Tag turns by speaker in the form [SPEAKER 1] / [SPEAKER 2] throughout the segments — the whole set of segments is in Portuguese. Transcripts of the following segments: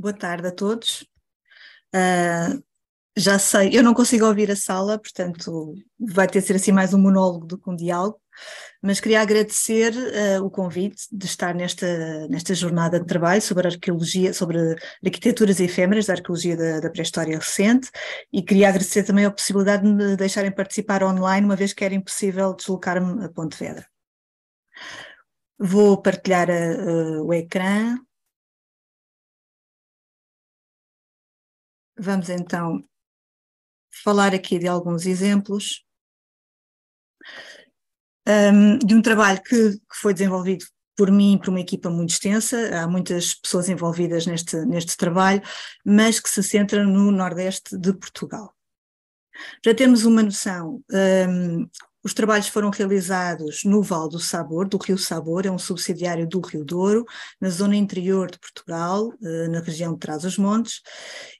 [SPEAKER 1] Boa tarde a todos. Uh, já sei, eu não consigo ouvir a sala, portanto vai ter de ser assim mais um monólogo do que um diálogo, mas queria agradecer uh, o convite de estar nesta, nesta jornada de trabalho sobre arqueologia, sobre arquiteturas efêmeras da arqueologia da, da pré-história recente e queria agradecer também a possibilidade de me deixarem participar online, uma vez que era impossível deslocar-me a Pontevedra. Vou partilhar uh, o ecrã Vamos então falar aqui de alguns exemplos um, de um trabalho que, que, foi desenvolvido por mim e por uma equipa muito extensa, há muitas pessoas envolvidas neste, neste trabalho, mas que se centra no Nordeste de Portugal. Já temos uma noção um, os trabalhos foram realizados no Val do Sabor, do Rio Sabor, é um subsidiário do Rio Douro, na zona interior de Portugal, eh, na região de Trás-os-Montes,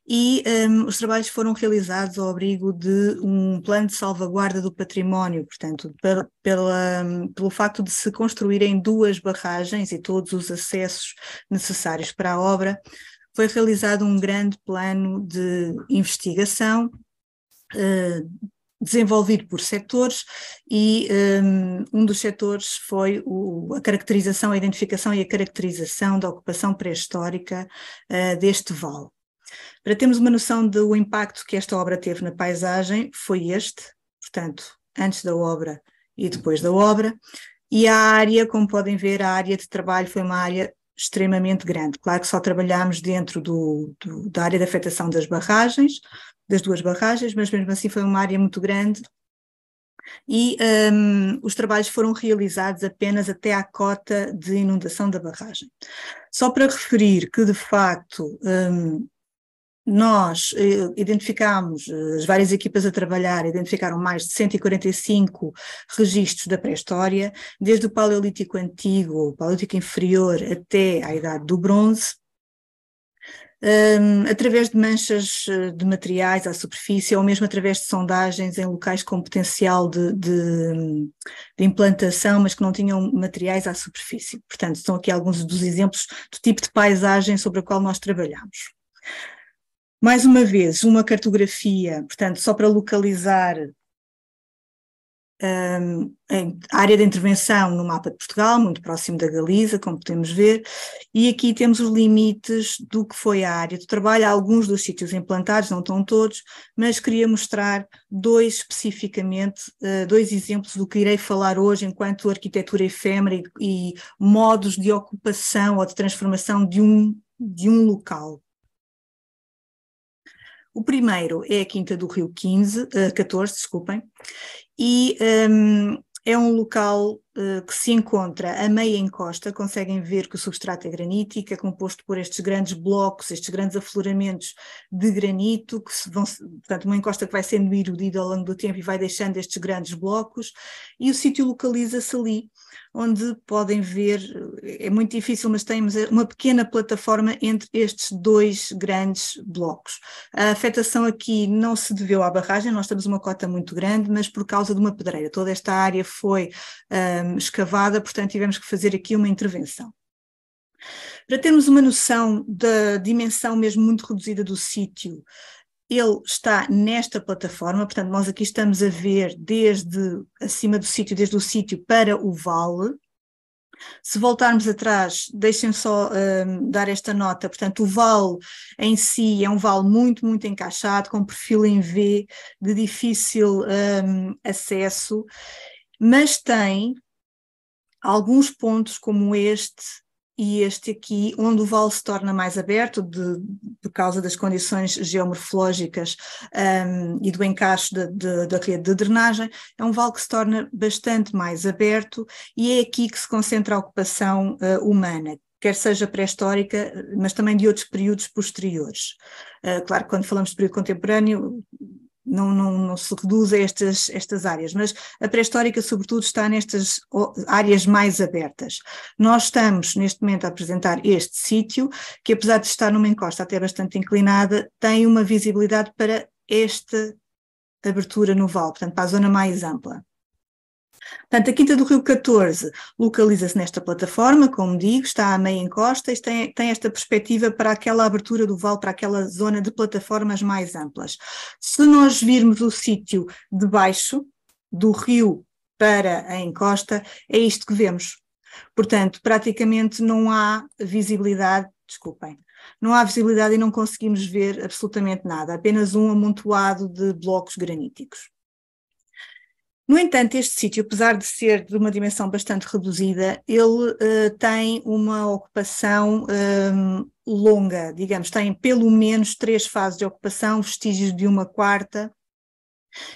[SPEAKER 1] e um, ehm, os trabalhos foram realizados ao abrigo de um plano de salvaguarda do património, portanto, pela, pela, pelo facto de se construírem duas barragens e todos os acessos necessários para a obra, foi realizado um grande plano de investigação eh, desenvolvido por setores e um, um dos setores foi o, a caracterização, a identificação e a caracterização da ocupação pré-histórica uh, deste vale. Para termos uma noção do impacto que esta obra teve na paisagem, foi este, portanto, antes da obra e depois da obra, e a área, como podem ver, a área de trabalho foi uma área extremamente grande. Claro que só trabalhámos dentro do, do, da área de afetação das barragens, das duas barragens, mas mesmo assim foi uma área muito grande. E um, os trabalhos foram realizados apenas até à cota de inundação da barragem. Só para referir que, de facto, um, nós eh, identificámos, eh, as várias equipas a trabalhar identificaram mais de 145 registros da pré-história, desde o Paleolítico Antigo, Paleolítico Inferior até à Idade do Bronze, através de manchas eh, de materiais à superfície ou mesmo através de sondagens em locais com potencial de, de, de implantação, mas que não tinham materiais à superfície. Portanto, são aqui alguns dos exemplos do tipo de paisagem sobre a qual nós trabalhamos. Mais uma vez, uma cartografia, portanto, só para localizar um, a área de intervenção no mapa de Portugal, muito próximo da Galiza, como podemos ver, e aqui temos os limites do que foi a área de trabalho, alguns dos sítios implantados, não estão todos, mas queria mostrar dois especificamente, uh, dois exemplos do que irei falar hoje enquanto arquitetura efêmera e, e modos de ocupação ou de transformação de um, de um local. O primeiro é a Quinta do Rio 15, uh, 14, desculpem, e um, é um local uh, que se encontra a meia encosta, conseguem ver que o substrato é granítico, é composto por estes grandes blocos, estes grandes afloramentos de granito, que se vão, portanto, uma encosta que vai sendo erudida ao longo do tempo e vai deixando estes grandes blocos, e o sítio localiza-se ali onde podem ver, é muito difícil, mas temos uma pequena plataforma entre estes dois grandes blocos. A afetação aqui não se deveu à barragem, nós temos uma cota muito grande, mas por causa de uma pedreira. Toda esta área foi um, escavada, portanto tivemos que fazer aqui uma intervenção. Para termos uma noção da dimensão mesmo muito reduzida do sítio, ele está nesta plataforma, portanto, nós aqui estamos a ver desde acima do sítio, desde o sítio para o vale. Se voltarmos atrás, deixem só um, dar esta nota, portanto, o vale em si é um vale muito, muito encaixado, com perfil em V, de difícil um, acesso, mas tem alguns pontos como este, e este aqui, onde o vale se torna mais aberto de, por causa das condições geomorfológicas um, e do encaixe da rede de drenagem, é um vale que se torna bastante mais aberto e é aqui que se concentra a ocupação uh, humana, quer seja pré-histórica, mas também de outros períodos posteriores. Uh, claro, quando falamos de período contemporâneo, não, não, não se reduz a estas, estas áreas, mas a pré-histórica, sobretudo, está nestas áreas mais abertas. Nós estamos, neste momento, a apresentar este sítio, que apesar de estar numa encosta até bastante inclinada, tem uma visibilidade para esta abertura no vale, portanto, para a zona mais ampla. Portanto, a Quinta do Rio 14 localiza-se nesta plataforma, como digo, está à meia encosta e tem, tem esta perspectiva para aquela abertura do vale, para aquela zona de plataformas mais amplas. Se nós virmos o sítio de baixo do rio para a encosta, é isto que vemos. Portanto, praticamente não há visibilidade, desculpem, não há visibilidade e não conseguimos ver absolutamente nada, apenas um amontoado de blocos graníticos. No entanto, este sítio, apesar de ser de uma dimensão bastante reduzida, ele uh, tem uma ocupação um, eh, longa, digamos, tem pelo menos três fases de ocupação, vestígios de uma quarta,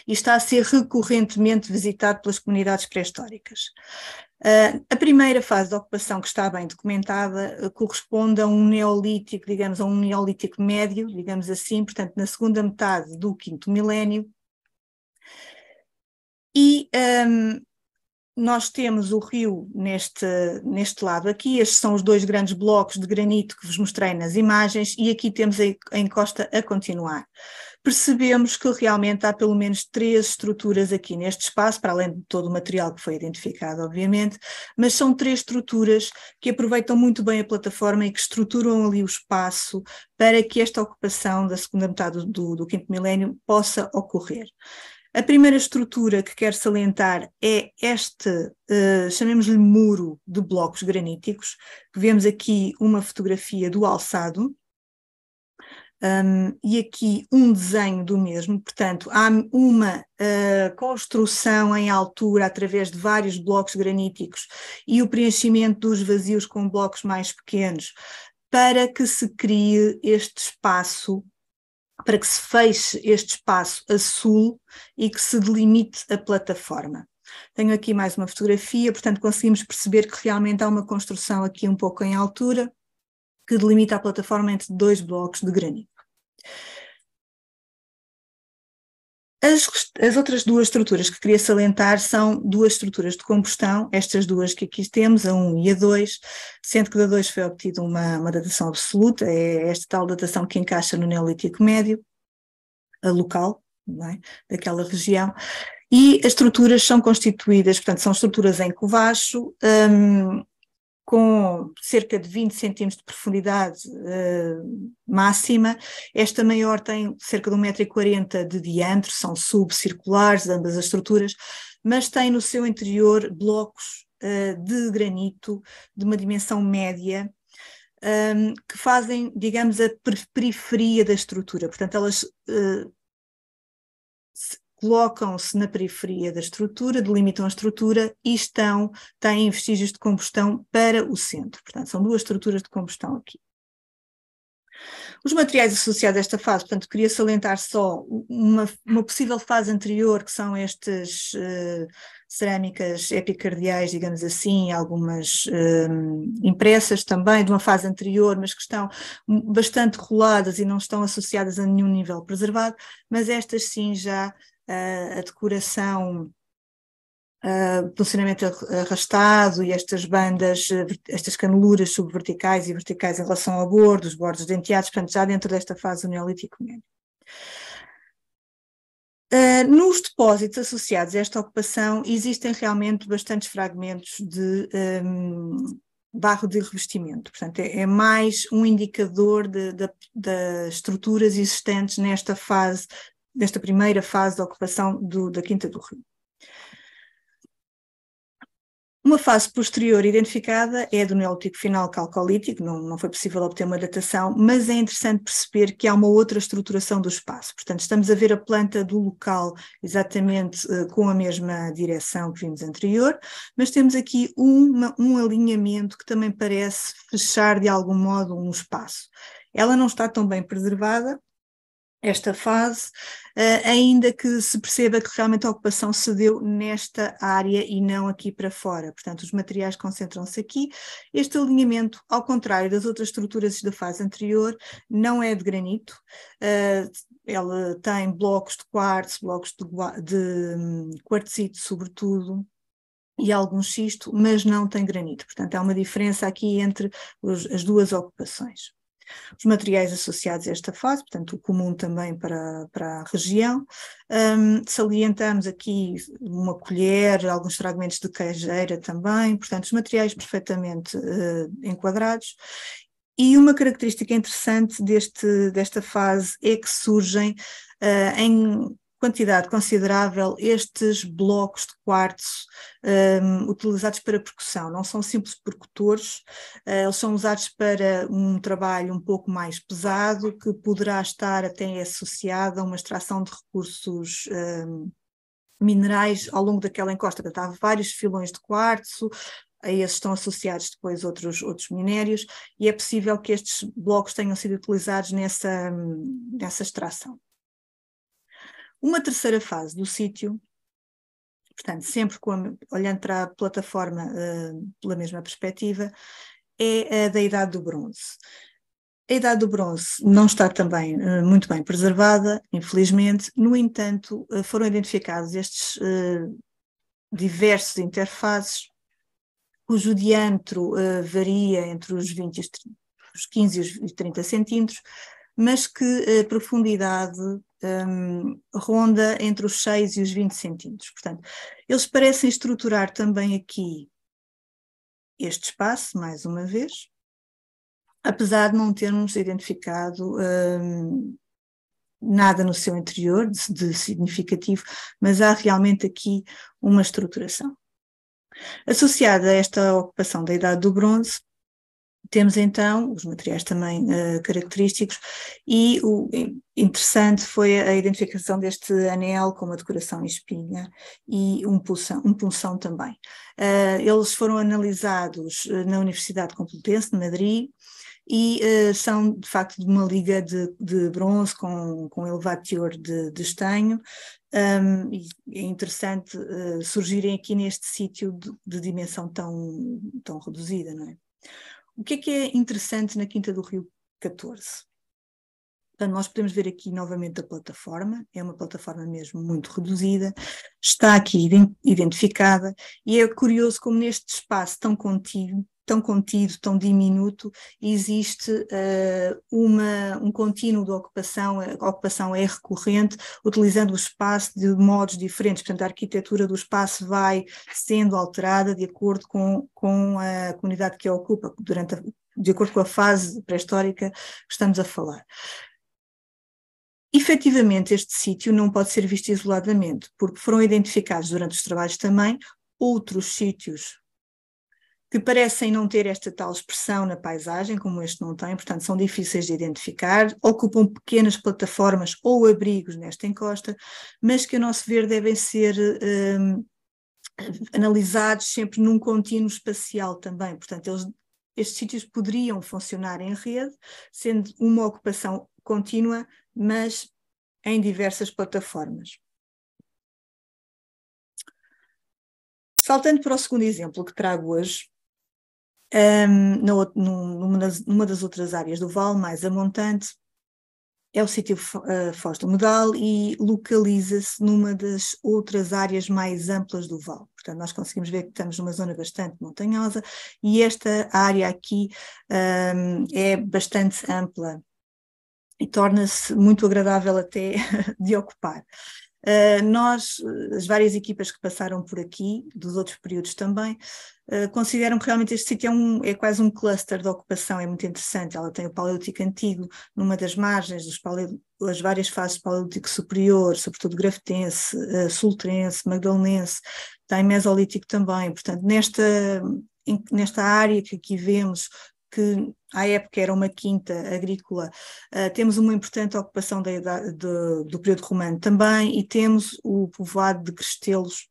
[SPEAKER 1] e está a ser recorrentemente visitado pelas comunidades pré-históricas. Uh, a primeira fase de ocupação, que está bem documentada, uh, corresponde a um neolítico, digamos, a um neolítico médio, digamos assim, portanto, na segunda metade do quinto milénio, e um, nós temos o rio neste, neste lado aqui, estes são os dois grandes blocos de granito que vos mostrei nas imagens, e aqui temos a encosta a continuar. Percebemos que realmente há pelo menos três estruturas aqui neste espaço, para além de todo o material que foi identificado, obviamente, mas são três estruturas que aproveitam muito bem a plataforma e que estruturam ali o espaço para que esta ocupação da segunda metade do, do quinto milénio possa ocorrer. A primeira estrutura que quero salientar é este, uh, chamemos-lhe muro de blocos graníticos, vemos aqui uma fotografia do alçado, um, e aqui um desenho do mesmo, portanto, há uma uh, construção em altura através de vários blocos graníticos e o preenchimento dos vazios com blocos mais pequenos, para que se crie este espaço para que se feche este espaço a sul e que se delimite a plataforma. Tenho aqui mais uma fotografia, portanto conseguimos perceber que realmente há uma construção aqui um pouco em altura, que delimita a plataforma entre dois blocos de granito. As, as outras duas estruturas que queria salientar são duas estruturas de combustão, estas duas que aqui temos, a 1 e a 2, sendo que da 2 foi obtida uma, uma datação absoluta, é esta tal datação que encaixa no Neolítico Médio, a local, é? daquela região, e as estruturas são constituídas, portanto, são estruturas em covacho, hum, com cerca de 20 centímetros de profundidade uh, máxima. Esta maior tem cerca de 1,40m de diâmetro, são subcirculares ambas as estruturas, mas tem no seu interior blocos uh, de granito de uma dimensão média, um, ehm, que fazem, digamos, a periferia da estrutura. Portanto, elas uh, colocam-se na periferia da estrutura, delimitam a estrutura e estão, têm vestígios de combustão para o centro. Portanto, são duas estruturas de combustão aqui. Os materiais associados a esta fase, portanto, queria salientar só uma, uma possível fase anterior, que são estas uh, eh, cerâmicas epicardiais, digamos assim, algumas uh, impressas também de uma fase anterior, mas que estão bastante roladas e não estão associadas a nenhum nível preservado, mas estas sim já a decoração, uh, posicionamento arrastado e estas bandas, eh, estas caneluras subverticais e verticais em relação ao bordo, os bordos denteados, portanto, já dentro desta fase do Neolítico Médio. Uh, eh, nos depósitos associados a esta ocupação existem realmente bastantes fragmentos de um, ehm, barro de revestimento. Portanto, é, é mais um indicador das estruturas existentes nesta fase desta primeira fase da ocupação do, da Quinta do Rio. Uma fase posterior identificada é do Neolítico final calcolítico, não, não foi possível obter uma datação, mas é interessante perceber que há uma outra estruturação do espaço. Portanto, estamos a ver a planta do local exatamente eh, com a mesma direção que vimos anterior, mas temos aqui uma, um alinhamento que também parece fechar de algum modo um espaço. Ela não está tão bem preservada, esta fase, eh, ainda que se perceba que realmente a ocupação se deu nesta área e não aqui para fora. Portanto, os materiais concentram-se aqui. Este alinhamento, ao contrário das outras estruturas da fase anterior, não é de granito. Eh, ela tem blocos de quartzo, blocos de, de hum, quartzito, sobretudo, e algum xisto, mas não tem granito. Portanto, há uma diferença aqui entre os, as duas ocupações. Os materiais associados a esta fase, portanto, o comum também para, para a região. Um, salientamos aqui uma colher, alguns fragmentos de queijeira também, portanto, os materiais perfeitamente uh, enquadrados. E uma característica interessante deste, desta fase é que surgem uh, em quantidade considerável estes blocos de quartzo um, utilizados para percussão. Não são simples percutores, uh, eles são usados para um trabalho um pouco mais pesado, que poderá estar até associado a uma extração de recursos. Um, minerais ao longo daquela encosta, que há vários filões de quartzo, a esses estão associados depois outros, outros minérios, e é possível que estes blocos tenham sido utilizados nessa, hum, nessa extração. Uma terceira fase do sítio, portanto, sempre a, olhando para a plataforma uh, pela mesma perspectiva, é a da Idade do Bronze. A Idade do Bronze não está também uh, muito bem preservada, infelizmente, no entanto, uh, foram identificados estes diversos interfaces, cujo diâmetro varia entre os, 20 os 15 e os 30 centímetros, mas que a profundidade um, ronda entre os 6 e os 20 centímetros. Portanto, eles parecem estruturar também aqui este espaço, mais uma vez, apesar de não termos identificado um, nada no seu interior de, de, significativo, mas há realmente aqui uma estruturação. Associada a esta ocupação da Idade do Bronze, temos então os materiais também uh, característicos e o interessante foi a identificação deste anel com uma decoração em espinha e um punção, um também. Uh, eles foram analisados eh, na Universidade Complutense de Madrid e uh, são de facto de uma liga de, de bronze com, com elevado teor de, de estanho um, e é interessante uh, surgirem aqui neste sítio de, de dimensão tão, tão reduzida, não é? O que é que é interessante na Quinta do Rio 14? Portanto, nós podemos ver aqui novamente a plataforma, é uma plataforma mesmo muito reduzida, está aqui identificada, e é curioso como neste espaço tão contínuo tão contido, tão diminuto, existe uh, uma, um contínuo de ocupação, a ocupação é recorrente, utilizando o espaço de modos diferentes, portanto a arquitetura do espaço vai sendo alterada de acordo com, com a comunidade que a ocupa, durante a, de acordo com a fase pré-histórica que estamos a falar. Efetivamente, este sítio não pode ser visto isoladamente, porque foram identificados durante os trabalhos também outros sítios que parecem não ter esta tal expressão na paisagem, como este não tem, portanto são difíceis de identificar, ocupam pequenas plataformas ou abrigos nesta encosta, mas que a nosso ver devem ser um, analisados sempre num contínuo espacial também, portanto eles, estes sítios poderiam funcionar em rede, sendo uma ocupação contínua, mas em diversas plataformas. Saltando para o segundo exemplo que trago hoje, um, numa, das, numa das outras áreas do Val, mais a montante, é o sítio uh, Foz do Medal e localiza-se numa das outras áreas mais amplas do Val. Portanto, nós conseguimos ver que estamos numa zona bastante montanhosa e esta área aqui um, é bastante ampla e torna-se muito agradável até de ocupar. Eh, nós, eh, as várias equipas que passaram por aqui, dos outros períodos também, eh, consideram que realmente este sítio é, um, é quase um cluster de ocupação, é muito interessante. Ela tem o Paleolítico Antigo numa das margens, dos as várias fases do Paleolítico Superior, sobretudo Grafitense, Sultrense, Magdalenense, tem Mesolítico também. Portanto, nesta, nesta área que aqui vemos, que à época era uma quinta agrícola, uh, temos uma importante ocupação da, da, do, do período romano também, e temos o povoado de Crestelos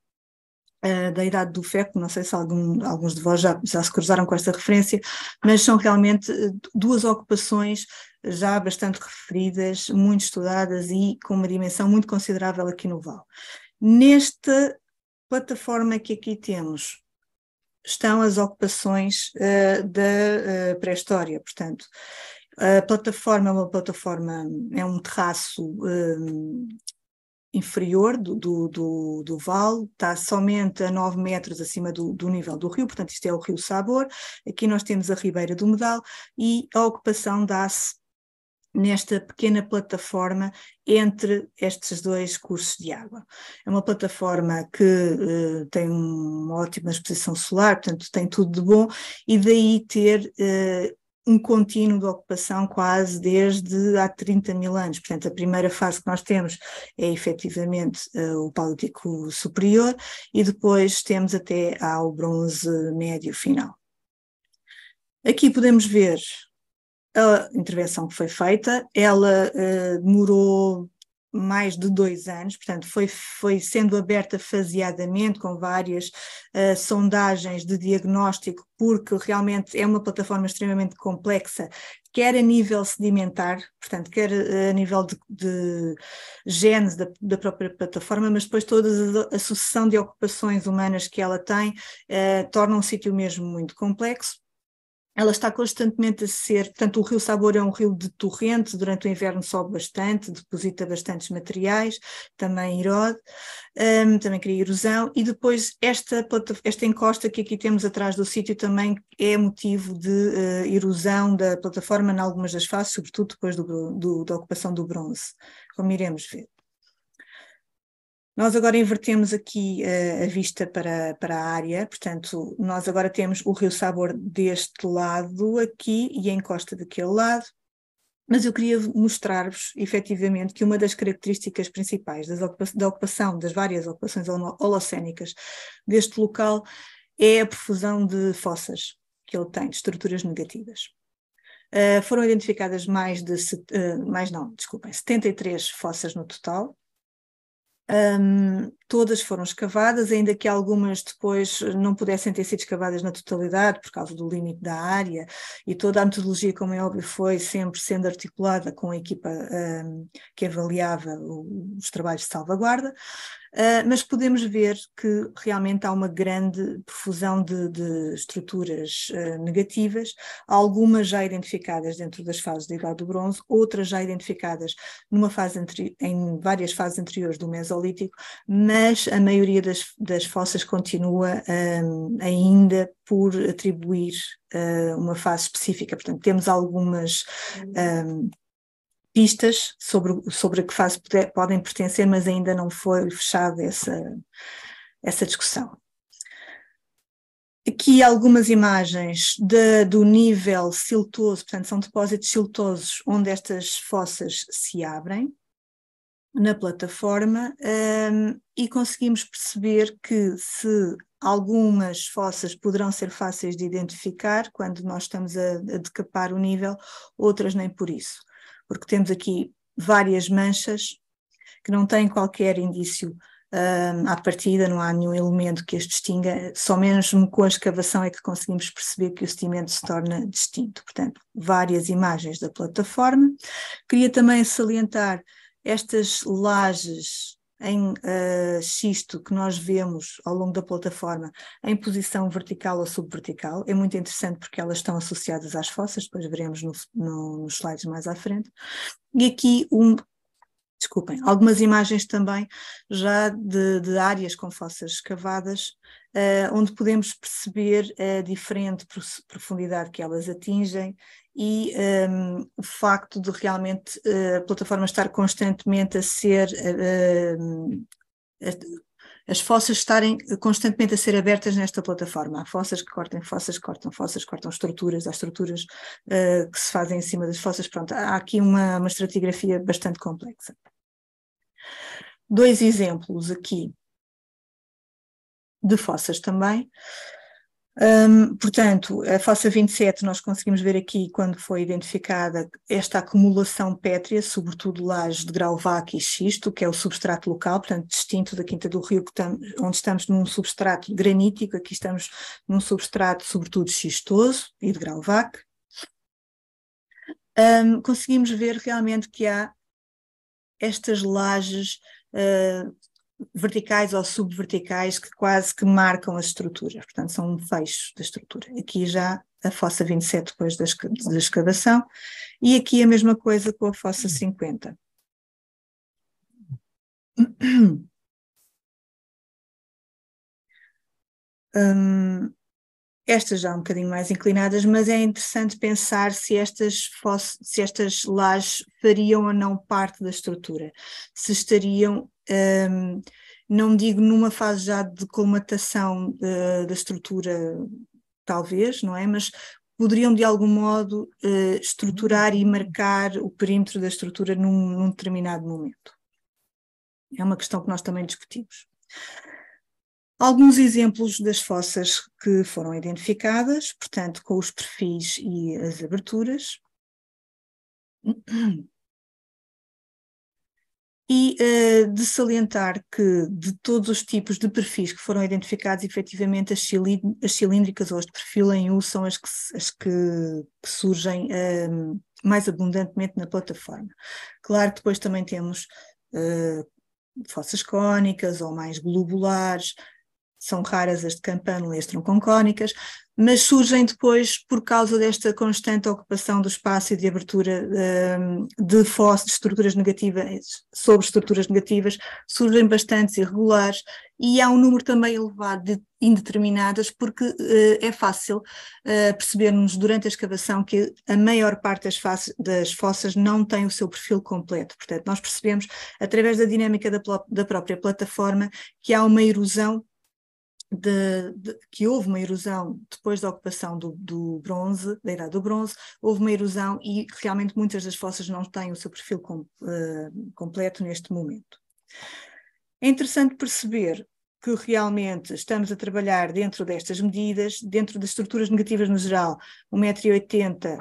[SPEAKER 1] uh, da Idade do Ferro, não sei se algum, alguns de vós já, já se cruzaram com esta referência, mas são realmente eh, duas ocupações já bastante referidas, muito estudadas e com uma dimensão muito considerável aqui no Val. Nesta plataforma que aqui temos, estão as ocupações uh, da uh, pré-história, portanto. A plataforma é uma plataforma, é um terraço um, eh, inferior do, do, do, do, vale, está somente a 9 metros acima do, do, nível do rio, portanto isto é o rio Sabor, aqui nós temos a Ribeira do Medal e a ocupação dá-se nesta pequena plataforma entre estes dois cursos de água. É uma plataforma que eh, tem uma ótima exposição solar, portanto tem tudo de bom, e daí ter eh, um contínuo de ocupação quase desde há 30 mil anos. Portanto, a primeira fase que nós temos é efetivamente uh, o Paleolítico Superior e depois temos até ao Bronze Médio Final. Aqui podemos ver a intervenção que foi feita, ela uh, demorou mais de dois anos, portanto, foi, foi sendo aberta faseadamente com várias uh, sondagens de diagnóstico, porque realmente é uma plataforma extremamente complexa, quer a nível sedimentar, portanto, quer eh, a nível de, de genes da, da, própria plataforma, mas depois toda a sucessão de ocupações humanas que ela tem uh, torna um sítio mesmo muito complexo ela está constantemente a ser, portanto, o Rio Sabor é um rio de torrente, durante o inverno sobe bastante, deposita bastantes materiais, também erode, um, também cria erosão, e depois esta, esta encosta que aqui temos atrás do sítio também é motivo de uh, erosão da plataforma em algumas das faces, sobretudo depois do, do, da ocupação do bronze, como iremos ver. Nós agora invertemos aqui uh, a vista para, para a área, portanto, nós agora temos o Rio Sabor deste lado aqui e a encosta daquele lado, mas eu queria mostrar-vos, efetivamente, que uma das características principais das ocupação, da ocupação, das várias ocupações holocénicas deste local é a profusão de fossas que ele tem, de estruturas negativas. Uh, foram identificadas mais de, uh, mais não, desculpem, 73 fossas no total, um, todas foram escavadas, ainda que algumas depois não pudessem ter sido escavadas na totalidade, por causa do limite da área, e toda a metodologia, como é óbvio, foi sempre sendo articulada com a equipa um, que avaliava os trabalhos de salvaguarda. Ah, mas podemos ver que realmente há uma grande profusão de, de estruturas uh, negativas, algumas já identificadas dentro das fases da Idade do Bronze, outras já identificadas numa fase em várias fases anteriores do Mesolítico, mas a maioria das, das fossas continua um, ah, ainda por atribuir uh, uma fase específica. Portanto, temos algumas. Um, pistas sobre, sobre a que fase poder, podem pertencer, mas ainda não foi fechada essa, essa discussão. Aqui algumas imagens de, do nível siltoso, portanto, são depósitos siltosos onde estas fossas se abrem na plataforma um, e conseguimos perceber que se algumas fossas poderão ser fáceis de identificar quando nós estamos a, a decapar o nível, outras nem por isso porque temos aqui várias manchas que não têm qualquer indício um, à partida, não há nenhum elemento que as distinga, só mesmo com a escavação é que conseguimos perceber que o sedimento se torna distinto. Portanto, várias imagens da plataforma. Queria também salientar estas lajes em uh, xisto que nós vemos ao longo da plataforma em posição vertical ou subvertical. É muito interessante porque elas estão associadas às fossas, depois veremos no, no, nos slides mais à frente. E aqui um desculpem, algumas imagens também já de, de áreas com fossas escavadas, uh, onde podemos perceber a eh, diferente profundidade que elas atingem e um, ehm, o facto de realmente uh, a plataforma estar constantemente a ser. Uh, as fossas estarem constantemente a ser abertas nesta plataforma. Há fossas que cortam, fossas que cortam, fossas que cortam estruturas, há estruturas uh, que se fazem em cima das fossas. Pronto, há aqui uma, uma estratigrafia bastante complexa. Dois exemplos aqui de fossas também. Hum, portanto, a fossa 27 nós conseguimos ver aqui quando foi identificada esta acumulação pétrea, sobretudo lajes de grauvaque e xisto, que é o substrato local, portanto distinto da Quinta do Rio, tam, onde estamos num substrato granítico, aqui estamos num substrato sobretudo xistoso e de grauvaque. Hum, conseguimos ver realmente que há estas lajes uh, verticais ou subverticais que quase que marcam as estruturas, portanto são um fecho da estrutura. Aqui já a fossa 27 depois da, da escavação e aqui a mesma coisa com a fossa 50. Hum, estas já um bocadinho mais inclinadas, mas é interessante pensar se estas, fosse, se estas lajes fariam ou não parte da estrutura, se estariam, hum, não digo numa fase já de colmatação uh, da estrutura, talvez, não é? Mas poderiam de algum modo uh, estruturar e marcar o perímetro da estrutura num, num determinado momento. É uma questão que nós também discutimos. Alguns exemplos das fossas que foram identificadas, portanto, com os perfis e as aberturas. E uh, de salientar que de todos os tipos de perfis que foram identificados, efetivamente as, cilíndricas ou as de perfil em U são as que, as que, que surgem uh, mais abundantemente na plataforma. Claro que depois também temos uh, fossas cónicas ou mais globulares, são raras as de campânula e as tronconcónicas, mas surgem depois por causa desta constante ocupação do espaço e de abertura ehm, de fósseis, de estruturas negativas, sobre estruturas negativas, surgem bastantes irregulares e há um número também elevado de indeterminadas, porque eh, é fácil eh, percebermos durante a escavação que a maior parte das, fossas não tem o seu perfil completo. Portanto, nós percebemos, através da dinâmica da própria plataforma, que há uma erosão de, de, que houve uma erosão depois da ocupação do, do, bronze, da idade do bronze, houve uma erosão e realmente muitas das fossas não têm o seu perfil com, uh, completo neste momento. É interessante perceber que realmente estamos a trabalhar dentro destas medidas, dentro das estruturas negativas no geral, 1,80m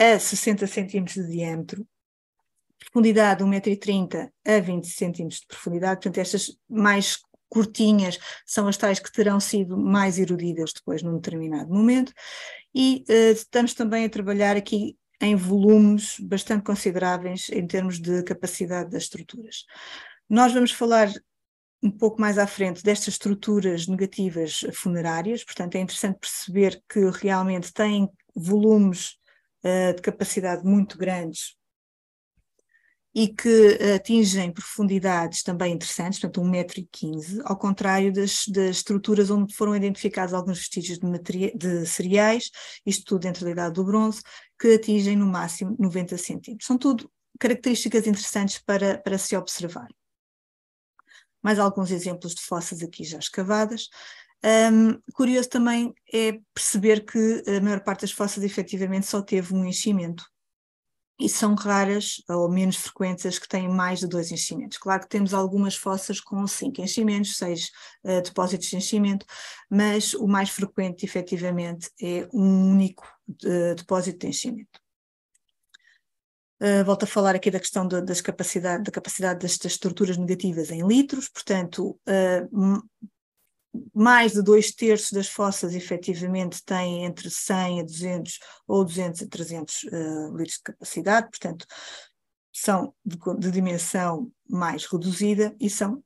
[SPEAKER 1] a 60 cm de diâmetro, profundidade 1,30m a 20 cm de profundidade, portanto, estas mais curtinhas são as tais que terão sido mais erudidas depois num determinado momento, e uh, estamos também a trabalhar aqui em volumes bastante consideráveis em termos de capacidade das estruturas. Nós vamos falar um pouco mais à frente destas estruturas negativas funerárias, portanto é interessante perceber que realmente têm volumes uh, de capacidade muito grandes e que atingem profundidades também interessantes, portanto 1,15m, ao contrário das, das estruturas onde foram identificados alguns vestígios de, de cereais, isto tudo dentro da idade do bronze, que atingem no máximo 90 cm. São tudo características interessantes para, para se observar. Mais alguns exemplos de fossas aqui já escavadas. Um, curioso também é perceber que a maior parte das fossas efetivamente só teve um enchimento e são raras ou menos frequentes as que têm mais de dois enchimentos. Claro que temos algumas fossas com cinco enchimentos, seis uh, depósitos de enchimento, mas o mais frequente, efetivamente, é um único eh, depósito de enchimento. Uh, volto a falar aqui da questão das capacidade, da capacidade destas estruturas negativas em litros, portanto, uh, mais de dois terços das fossas efetivamente têm entre 100 a 200 ou 200 a 300 uh, litros de capacidade, portanto, são de, de, dimensão mais reduzida e são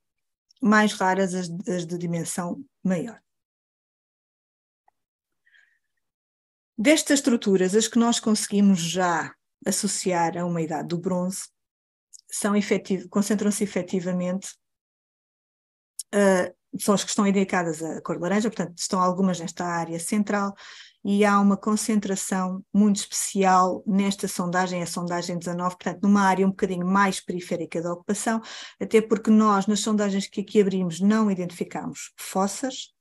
[SPEAKER 1] mais raras as, as de dimensão maior. Destas estruturas, as que nós conseguimos já associar a uma idade do bronze, são concentram-se efetivamente uh, são as que estão indicadas a cor laranja, portanto, estão algumas nesta área central, e há uma concentração muito especial nesta sondagem, a sondagem 19, portanto, numa área um bocadinho mais periférica da ocupação, até porque nós, nas sondagens que aqui abrimos, não identificámos fossas,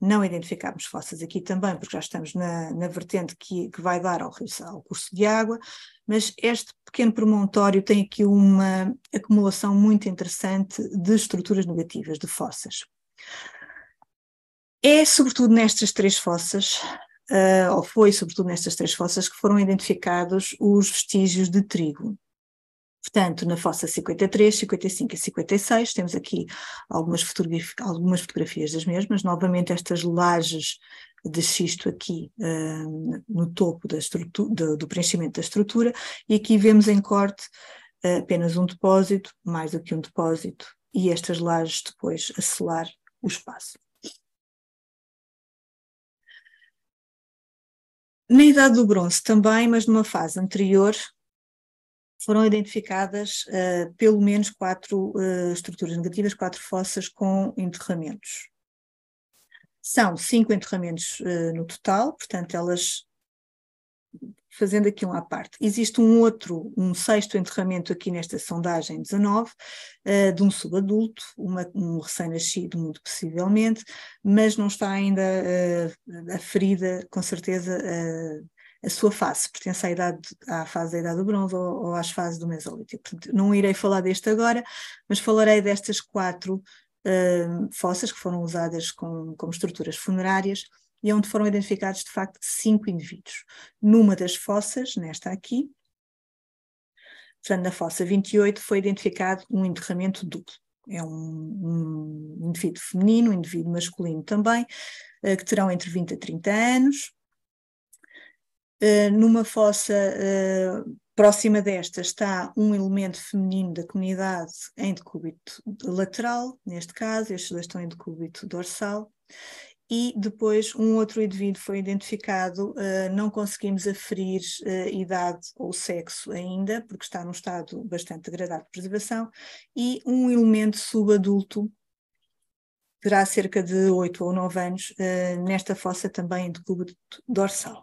[SPEAKER 1] não identificámos fossas aqui também, porque já estamos na, na vertente que, que vai dar ao, ao curso de água, mas este pequeno promontório tem aqui uma acumulação muito interessante de estruturas negativas, de fossas. É sobretudo nestas três fossas, uh, ou foi sobretudo nestas três fossas, que foram identificados os vestígios de trigo. Portanto, na fossa 53, 55 e 56, temos aqui algumas, fotografi algumas fotografias das mesmas, novamente estas lajes de xisto aqui uh, no topo da estrutura, do, do, preenchimento da estrutura, e aqui vemos em corte uh, apenas um depósito, mais do que um depósito, e estas lajes depois a selar o espaço. Na Idade do Bronze também, mas numa fase anterior, foram identificadas uh, pelo menos quatro uh, estruturas negativas, quatro fossas com enterramentos. São cinco enterramentos uh, no total, portanto, elas fazendo aqui um à parte, existe um outro, um sexto enterramento aqui nesta sondagem 19, uh, eh, de um subadulto, uma, um recém-nascido, muito possivelmente, mas não está ainda uh, aferida, com certeza, uh, a sua fase, pertence à, idade, à fase da Idade do Bronze ou, ou às fases do Mesolítico. Portanto, não irei falar deste agora, mas falarei destas quatro uh, fossas que foram usadas com, como estruturas funerárias e onde foram identificados, de facto, cinco indivíduos. Numa das fossas, nesta aqui, portanto, na fossa 28, foi identificado um enterramento duplo. É um, um indivíduo feminino, um indivíduo masculino também, uh, que terão entre 20 a 30 anos. Uh, numa fossa uh, Próxima desta está um elemento feminino da comunidade em decúbito lateral, neste caso, estes dois estão em decúbito dorsal, e depois um outro indivíduo foi identificado, uh, não conseguimos aferir uh, idade ou sexo ainda, porque está num estado bastante degradado de preservação, e um elemento subadulto, terá cerca de 8 ou 9 anos, uh, nesta fossa também de cubo dorsal.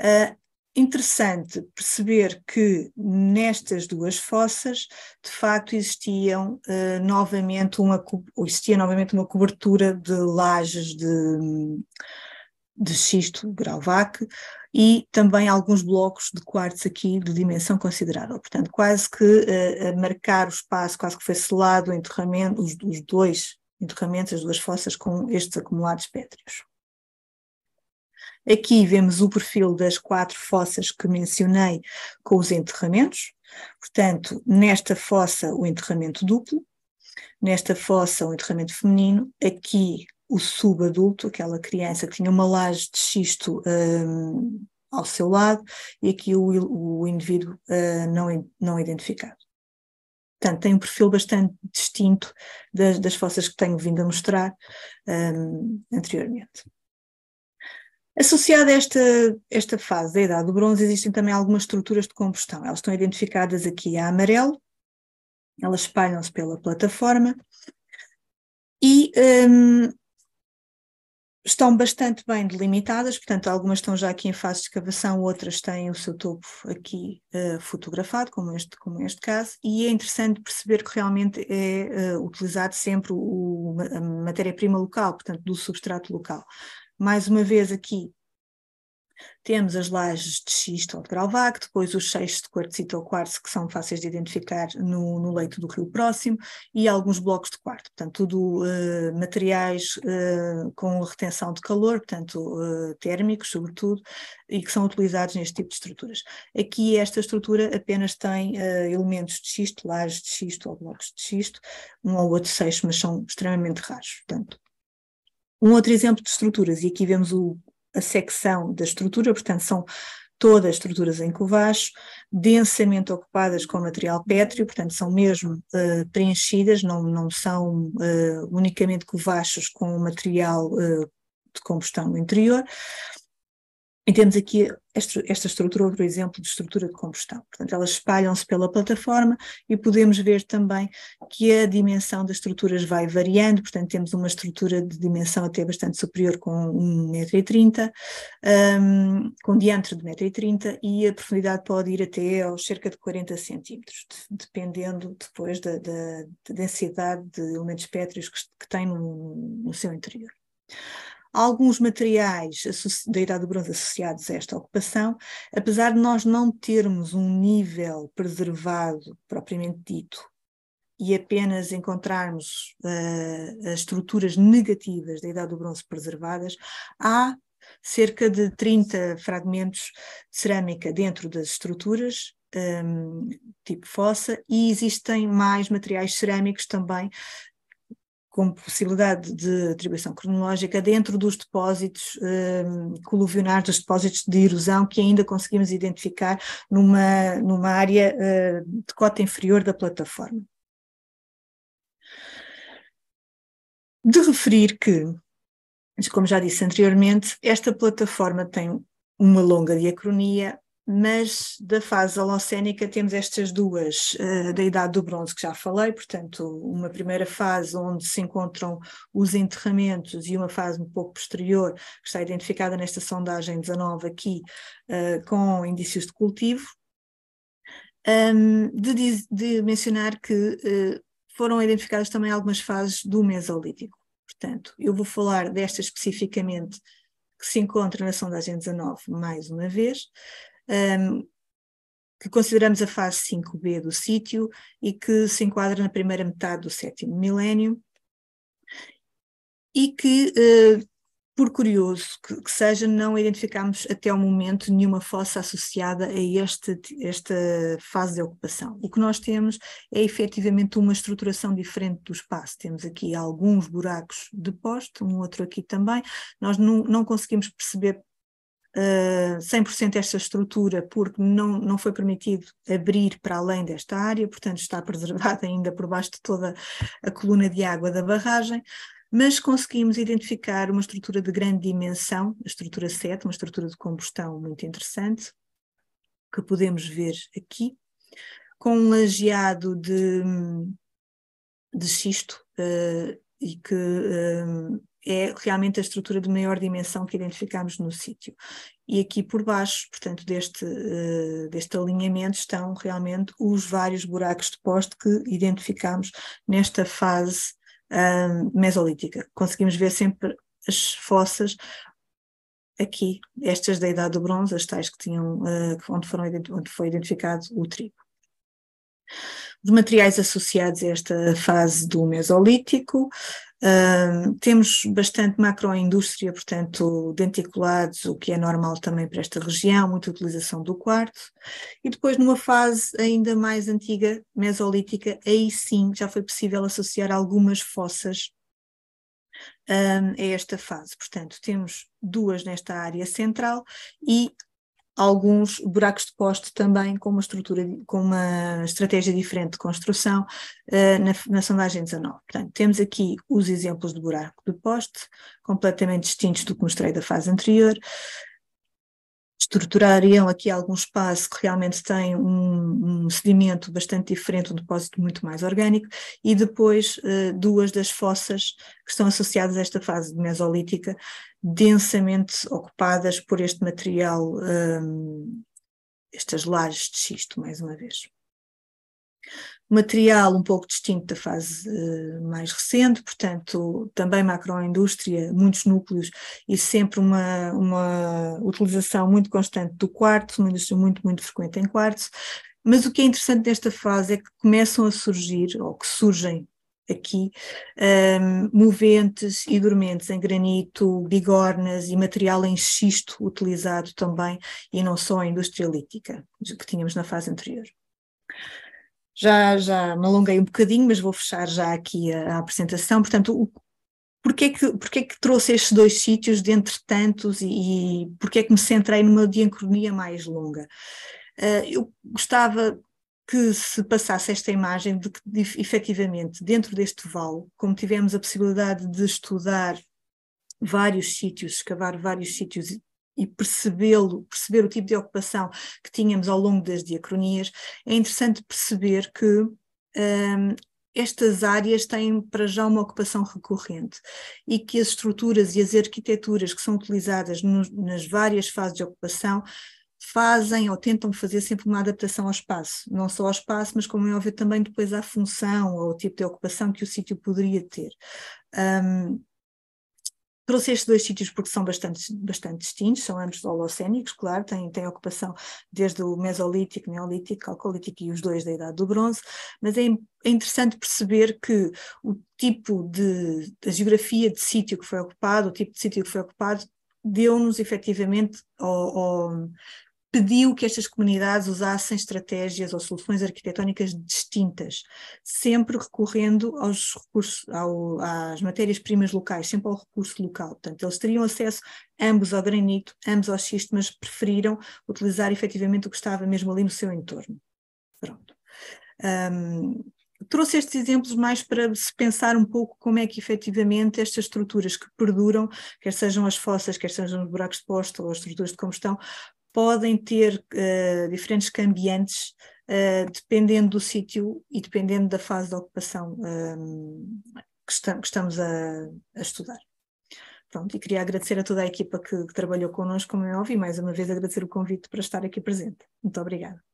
[SPEAKER 1] Uh, interessante perceber que nestas duas fossas, de facto, existiam uh, novamente uma existia novamente uma cobertura de lajes de, de xisto grauvac e também alguns blocos de quartos aqui de dimensão considerável. Portanto, quase que uh, a marcar o espaço, quase que foi selado o enterramento, os, os dois enterramentos, as duas fossas com estes acumulados pétreos. Aqui vemos o perfil das quatro fossas que mencionei com os enterramentos. Portanto, nesta fossa, o enterramento duplo, nesta fossa, o enterramento feminino, aqui, o subadulto, aquela criança que tinha uma laje de xisto. Um, ao seu lado e aqui o, o indivíduo uh, não, não identificado. Portanto, tem um perfil bastante distinto das, das fossas que tenho vindo a mostrar um, anteriormente. Associada a esta, esta fase da idade do bronze, existem também algumas estruturas de combustão. Elas estão identificadas aqui a amarelo, elas espalham-se pela plataforma e um, estão bastante bem delimitadas, portanto, algumas estão já aqui em fase de escavação, outras têm o seu topo aqui uh, fotografado, como este, como este caso, e é interessante perceber que realmente é uh, utilizado sempre o, a matéria-prima local, portanto, do substrato local. Mais uma vez aqui temos as lajes de xisto ou de grauvac, depois os seixos de quartzito ou quartzo que são fáceis de identificar no, no, leito do rio próximo e alguns blocos de quarto, portanto tudo uh, materiais uh, com retenção de calor, portanto uh, térmicos sobretudo, e que são utilizados neste tipo de estruturas. Aqui esta estrutura apenas tem elementos de xisto, lajes de xisto ou blocos de xisto, um ou outro seixo, mas são extremamente raros, portanto um outro exemplo de estruturas, e aqui vemos o, a secção da estrutura, portanto, são todas estruturas em covacho, densamente ocupadas com material pétreo, portanto são mesmo uh, preenchidas, não, não são uh, unicamente covachos com material uh, de combustão interior, e temos aqui esta, estrutura, outro exemplo de estrutura de combustão. Portanto, elas espalham-se pela plataforma e podemos ver também que a dimensão das estruturas vai variando, portanto, temos uma estrutura de dimensão até bastante superior com 1,30m, um, hum, com diâmetro de 1,30m e a profundidade pode ir até aos cerca de 40 cm, dependendo depois da, da, da densidade de elementos pétreos que, que tem no, no seu interior alguns materiais da Idade do Bronze associados a esta ocupação, apesar de nós não termos um nível preservado propriamente dito e apenas encontrarmos uh, as estruturas negativas da Idade do Bronze preservadas, há cerca de 30 fragmentos de cerâmica dentro das estruturas, um, ehm, tipo fossa, e existem mais materiais cerâmicos também como possibilidade de atribuição cronológica dentro dos depósitos um, coluvionares, dos depósitos de erosão que ainda conseguimos identificar numa, numa área uh, de cota inferior da plataforma. De referir que, como já disse anteriormente, esta plataforma tem uma longa diacronia, mas da fase Holocénica temos estas duas, uh, da Idade do Bronze, que já falei, portanto, uma primeira fase onde se encontram os enterramentos e uma fase um pouco posterior, que está identificada nesta sondagem 19 aqui, uh, com indícios de cultivo. Um, de, de, mencionar que uh, foram identificadas também algumas fases do Mesolítico. Portanto, eu vou falar desta especificamente que se encontra na sondagem 19 mais uma vez, um, que consideramos a fase 5b do sítio e que se enquadra na primeira metade do sétimo milénio, e que, uh, por curioso que, que, seja, não identificamos até o momento nenhuma fossa associada a este, esta fase de ocupação. O que nós temos é efetivamente uma estruturação diferente do espaço. Temos aqui alguns buracos de poste, um outro aqui também. Nós não, não conseguimos perceber uh, eh, 100% esta estrutura porque não, não foi permitido abrir para além desta área, portanto está preservada ainda por baixo de toda a coluna de água da barragem, mas conseguimos identificar uma estrutura de grande dimensão, a estrutura 7, uma estrutura de combustão muito interessante, que podemos ver aqui, com um lajeado de, de xisto uh, e que eh, é realmente a estrutura de maior dimensão que identificamos no sítio. E aqui por baixo, portanto, deste, eh, deste alinhamento estão realmente os vários buracos de poste que identificamos nesta fase hum, mesolítica. Conseguimos ver sempre as fossas aqui, estas da Idade do Bronze, as tais que tinham, uh, onde, foram, onde foi identificado o trigo. Os materiais associados a esta fase do Mesolítico temos bastante macroindústria, portanto, denticulados, o que é normal também para esta região, muita utilização do quarto. E depois, numa fase ainda mais antiga, mesolítica, aí sim já foi possível associar algumas fossas um, a esta fase. Portanto, temos duas nesta área central e alguns buracos de poste também com uma estrutura, com uma estratégia diferente de construção uh, na, na sondagem 19. Portanto, temos aqui os exemplos de buraco de poste, completamente distintos do que mostrei da fase anterior. Estruturariam aqui algum espaço que realmente tem um, um sedimento bastante diferente, um depósito muito mais orgânico, e depois uh, duas das fossas que estão associadas a esta fase mesolítica, densamente ocupadas por este material, um, estas lajes de xisto, mais uma vez. Material um pouco distinto da fase uh, mais recente, portanto, também macroindústria, muitos núcleos e sempre uma, uma utilização muito constante do quartzo, uma indústria muito, muito frequente em quartzo. Mas o que é interessante nesta fase é que começam a surgir, ou que surgem aqui, um, moventes e dormentes em granito, bigornas e material em xisto utilizado também, e não só a indústria lítica, que tínhamos na fase anterior. Já, já me alonguei um bocadinho, mas vou fechar já aqui a, a apresentação. Portanto, o, porquê, que, porquê que trouxe estes dois sítios dentre tantos e, e porquê que me centrei numa diancronia mais longa? Uh, eu gostava que se passasse esta imagem de que, efetivamente, dentro deste vale, como tivemos a possibilidade de estudar vários sítios, escavar vários sítios e percebê-lo, perceber o tipo de ocupação que tínhamos ao longo das diacronias, é interessante perceber que hum, estas áreas têm para já uma ocupação recorrente e que as estruturas e as arquiteturas que são utilizadas no, nas várias fases de ocupação fazem ou tentam fazer sempre uma adaptação ao espaço, não só ao espaço, mas como é óbvio também depois à função ou ao tipo de ocupação que o sítio poderia ter. Um, trouxe estes dois sítios porque são bastante, bastante distintos, são ambos holocénicos, claro, têm, têm ocupação desde o Mesolítico, Neolítico, Calcolítico e os dois da Idade do Bronze, mas é, é interessante perceber que o tipo de, a geografia de sítio que foi ocupado, o tipo de sítio que foi ocupado, deu-nos efetivamente, ou, ou pediu que estas comunidades usassem estratégias ou soluções arquitetónicas distintas, sempre recorrendo aos recursos, ao, às matérias-primas locais, sempre ao recurso local. Portanto, eles teriam acesso ambos ao granito, ambos ao xisto, mas preferiram utilizar efetivamente o que estava mesmo ali no seu entorno. Pronto. Um, trouxe estes exemplos mais para se pensar um pouco como é que efetivamente estas estruturas que perduram, quer sejam as fossas, quer sejam os buracos de posto ou as estruturas de combustão, podem ter uh, diferentes cambiantes uh, dependendo do sítio e dependendo da fase de ocupação um, eh, que, está, que, estamos a, a, estudar. Pronto, e queria agradecer a toda a equipa que, que trabalhou connosco, como é óbvio, e mais uma vez agradecer o convite para estar aqui presente. Muito obrigada.